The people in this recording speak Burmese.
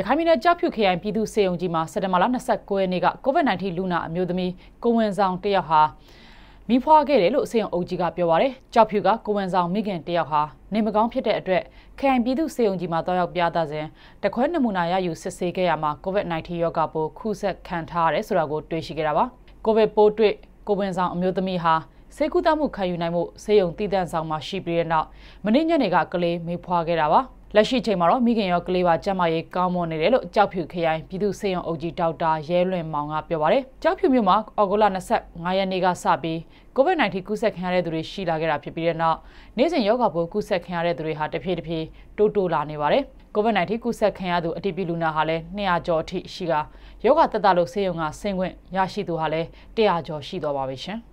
ရခိုင်ပြည်နယ်ကြောက်ဖြူခရိုင်ပြည်သူစေယုံကြီးမှာစက်တဘာလ29ရက်နေ့က COVID-19 လူနာအမျိုးသမီးကိုဝင်ဆောင်တယောက်ဟာမိဖွားခဲ့တယ်လို့စေယုံအုပ်ကြီးကပြောပါရယ်ကြောက်ဖြူကကိုဝင်ဆောင်မိခင်တယောက်ဟာ နေမကောင်းဖြစ်တဲ့အတွက်ခရိုင်ပြည်သူစေယုံကြီးမှာတောက်ရောက်ပြသစဉ်တခွဲနမူနာရယူစစ်ဆေးခဲ့ရမှာ COVID-19 ရောဂါပိုးခုဆက်ခံထားရတယ်ဆိုတာကိုတွေ့ရှိခဲ့တာပါ COVID ပိုးတွေ့ကိုဝင်ဆောင်အမျိုးသမီးဟာစေကူတမှုခံယူနိုင်မှုစေယုံတည်တံ့ဆောင်မှာရှိပြီးတဲ့နောက်မနေ့ညနေကကလေးမေးဖွားခဲ့တာပါ။လက်ရှိချိန်မှာတော့မိခင်ရောကလေးပါကျန်းမာရေးကောင်းမွန်နေတယ်လို့ကြောက်ဖြူခရိုင်ပြည်သူ့စေယုံအုပ်ကြီးဒေါက်တာရဲလွင်မောင်ကပြောပါတယ်။ကြောက်ဖြူမြို့မှာအော်ဂိုလာ25ရက်နေ့ကစပြီး COVID-19 ကူးစက်ခံရတဲ့သူတွေရှိလာခဲ့တာဖြစ်ပြီးတဲ့နောက်နေ့စဉ်ယောဂါပိုးကူးစက်ခံရတဲ့သူတွေဟာတဖြည်းတဖြည်းတိုးတိုးလာနေပါတယ်။ COVID-19 ကူးစက်ခံရသူအတည်ပြုလူနာဟာလည်း200ကျော်အထိရှိကယောဂါတက်တာလို့စေယုံကဆင်းခွင့်ရရှိသူဟာလည်း100ကျော်ရှိသွားပါပြီရှင်။